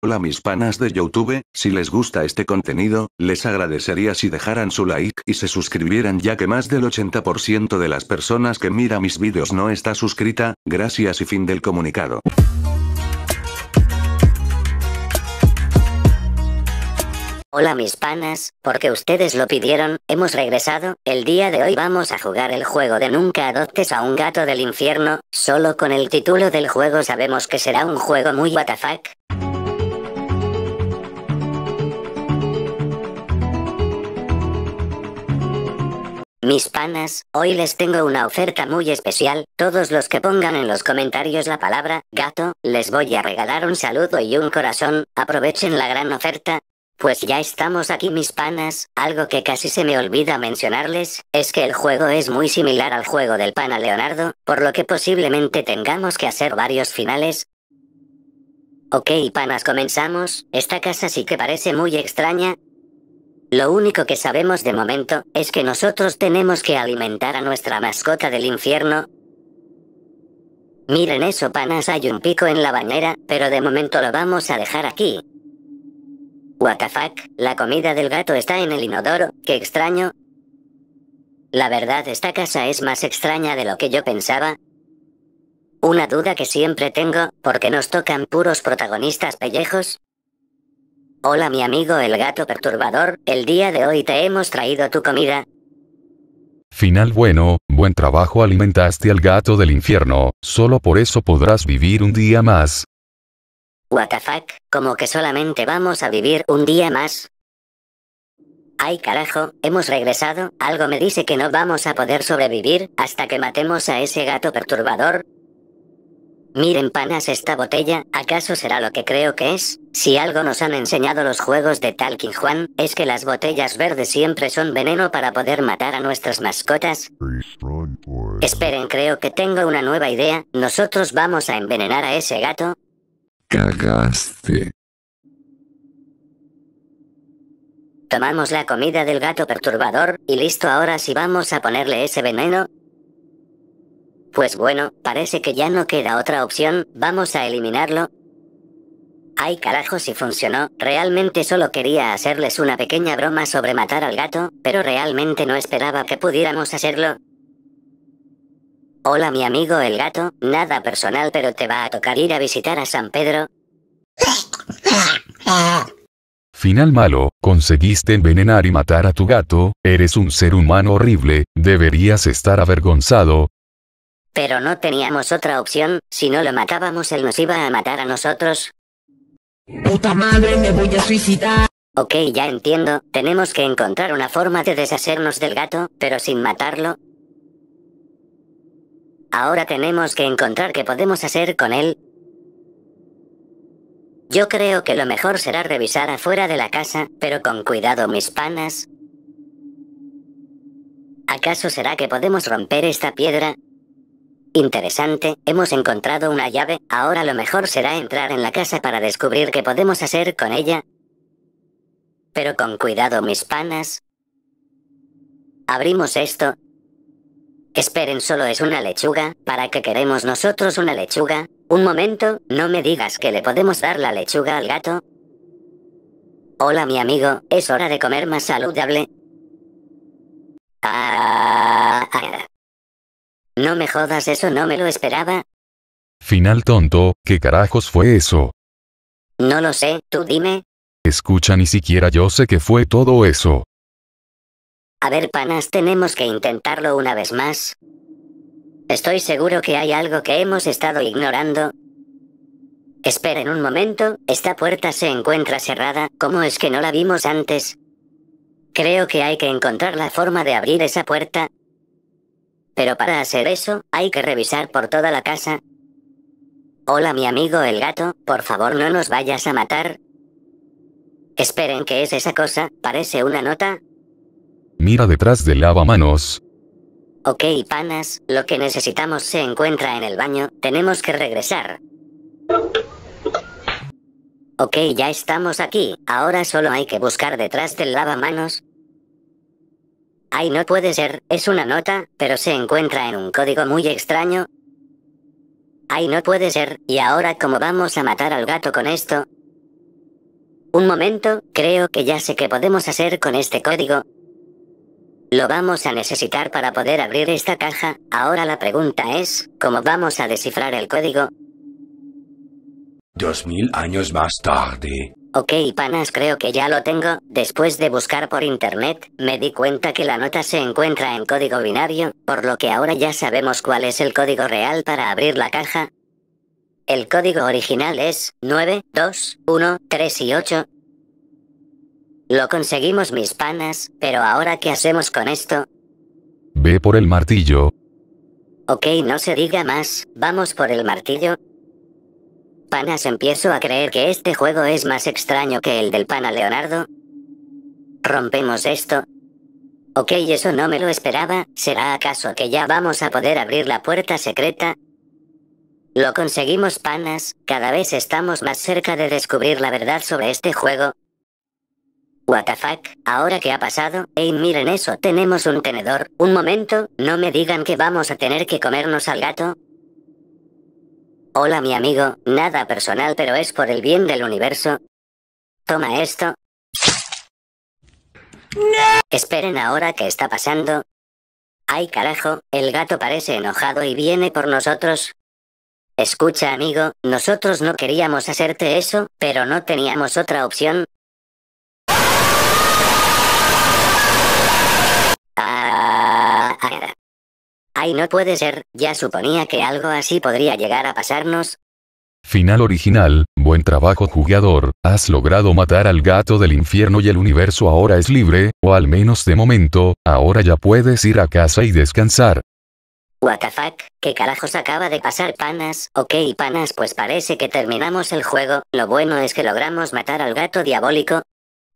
Hola mis panas de Youtube, si les gusta este contenido, les agradecería si dejaran su like y se suscribieran ya que más del 80% de las personas que mira mis vídeos no está suscrita, gracias y fin del comunicado. Hola mis panas, porque ustedes lo pidieron, hemos regresado, el día de hoy vamos a jugar el juego de nunca adoptes a un gato del infierno, solo con el título del juego sabemos que será un juego muy WTF, Mis panas, hoy les tengo una oferta muy especial, todos los que pongan en los comentarios la palabra, gato, les voy a regalar un saludo y un corazón, aprovechen la gran oferta, pues ya estamos aquí mis panas, algo que casi se me olvida mencionarles, es que el juego es muy similar al juego del pana Leonardo, por lo que posiblemente tengamos que hacer varios finales. Ok panas comenzamos, esta casa sí que parece muy extraña, lo único que sabemos de momento es que nosotros tenemos que alimentar a nuestra mascota del infierno. Miren eso, panas, hay un pico en la bañera, pero de momento lo vamos a dejar aquí. WTF, la comida del gato está en el inodoro, qué extraño. La verdad, esta casa es más extraña de lo que yo pensaba. Una duda que siempre tengo, porque nos tocan puros protagonistas pellejos, Hola mi amigo el gato perturbador, el día de hoy te hemos traído tu comida. Final bueno, buen trabajo alimentaste al gato del infierno, solo por eso podrás vivir un día más. WTF, como que solamente vamos a vivir un día más. Ay carajo, hemos regresado, algo me dice que no vamos a poder sobrevivir hasta que matemos a ese gato perturbador, Miren panas esta botella, ¿acaso será lo que creo que es? Si algo nos han enseñado los juegos de Talking Juan, es que las botellas verdes siempre son veneno para poder matar a nuestras mascotas. Esperen, creo que tengo una nueva idea, nosotros vamos a envenenar a ese gato. Cagaste. Tomamos la comida del gato perturbador, y listo ahora si sí vamos a ponerle ese veneno, pues bueno, parece que ya no queda otra opción, vamos a eliminarlo. Ay carajo si funcionó, realmente solo quería hacerles una pequeña broma sobre matar al gato, pero realmente no esperaba que pudiéramos hacerlo. Hola mi amigo el gato, nada personal pero te va a tocar ir a visitar a San Pedro. Final malo, conseguiste envenenar y matar a tu gato, eres un ser humano horrible, deberías estar avergonzado, pero no teníamos otra opción, si no lo matábamos él nos iba a matar a nosotros. ¡Puta madre, me voy a suicidar! Ok, ya entiendo, tenemos que encontrar una forma de deshacernos del gato, pero sin matarlo. Ahora tenemos que encontrar qué podemos hacer con él. Yo creo que lo mejor será revisar afuera de la casa, pero con cuidado mis panas. ¿Acaso será que podemos romper esta piedra? Interesante, hemos encontrado una llave, ahora lo mejor será entrar en la casa para descubrir qué podemos hacer con ella. Pero con cuidado mis panas. Abrimos esto. Esperen, solo es una lechuga, ¿para qué queremos nosotros una lechuga? Un momento, no me digas que le podemos dar la lechuga al gato. Hola mi amigo, es hora de comer más saludable. Ah, ah, ah. No me jodas, eso no me lo esperaba. Final tonto, ¿qué carajos fue eso? No lo sé, tú dime. Escucha, ni siquiera yo sé qué fue todo eso. A ver, panas, tenemos que intentarlo una vez más. Estoy seguro que hay algo que hemos estado ignorando. Esperen un momento, esta puerta se encuentra cerrada, ¿cómo es que no la vimos antes? Creo que hay que encontrar la forma de abrir esa puerta. Pero para hacer eso, hay que revisar por toda la casa. Hola mi amigo el gato, por favor no nos vayas a matar. Esperen, que es esa cosa? Parece una nota. Mira detrás del lavamanos. Ok, panas, lo que necesitamos se encuentra en el baño, tenemos que regresar. Ok, ya estamos aquí, ahora solo hay que buscar detrás del lavamanos. Ay, no puede ser, es una nota, pero se encuentra en un código muy extraño. Ay, no puede ser, y ahora cómo vamos a matar al gato con esto. Un momento, creo que ya sé qué podemos hacer con este código. Lo vamos a necesitar para poder abrir esta caja, ahora la pregunta es, ¿cómo vamos a descifrar el código? Dos mil años más tarde. Ok panas creo que ya lo tengo, después de buscar por internet, me di cuenta que la nota se encuentra en código binario, por lo que ahora ya sabemos cuál es el código real para abrir la caja. El código original es 9, 2, 1, 3 y 8. Lo conseguimos mis panas, pero ahora ¿qué hacemos con esto? Ve por el martillo. Ok, no se diga más, vamos por el martillo. Panas empiezo a creer que este juego es más extraño que el del pana Leonardo. Rompemos esto. Ok, eso no me lo esperaba, ¿será acaso que ya vamos a poder abrir la puerta secreta? Lo conseguimos panas, cada vez estamos más cerca de descubrir la verdad sobre este juego. WTF, ahora qué ha pasado, Ey, miren eso, tenemos un tenedor, un momento, no me digan que vamos a tener que comernos al gato, Hola mi amigo, nada personal pero es por el bien del universo. Toma esto. Esperen ahora que está pasando. Ay carajo, el gato parece enojado y viene por nosotros. Escucha amigo, nosotros no queríamos hacerte eso, pero no teníamos otra opción, no puede ser, ya suponía que algo así podría llegar a pasarnos. Final original, buen trabajo jugador, has logrado matar al gato del infierno y el universo ahora es libre, o al menos de momento, ahora ya puedes ir a casa y descansar. WTF, ¿qué carajos acaba de pasar panas? Ok panas pues parece que terminamos el juego, lo bueno es que logramos matar al gato diabólico,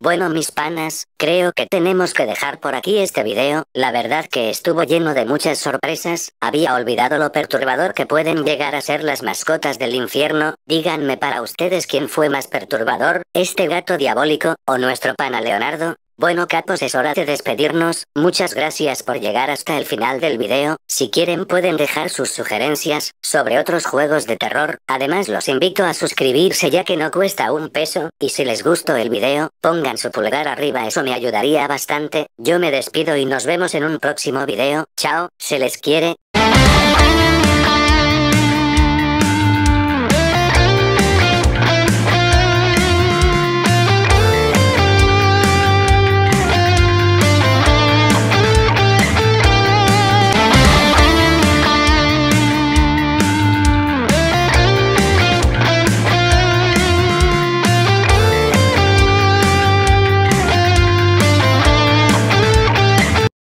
bueno mis panas, creo que tenemos que dejar por aquí este video, la verdad que estuvo lleno de muchas sorpresas, había olvidado lo perturbador que pueden llegar a ser las mascotas del infierno, díganme para ustedes quién fue más perturbador, este gato diabólico, o nuestro pana Leonardo, bueno capos es hora de despedirnos, muchas gracias por llegar hasta el final del video, si quieren pueden dejar sus sugerencias, sobre otros juegos de terror, además los invito a suscribirse ya que no cuesta un peso, y si les gustó el video, pongan su pulgar arriba eso me ayudaría bastante, yo me despido y nos vemos en un próximo video, chao, se les quiere,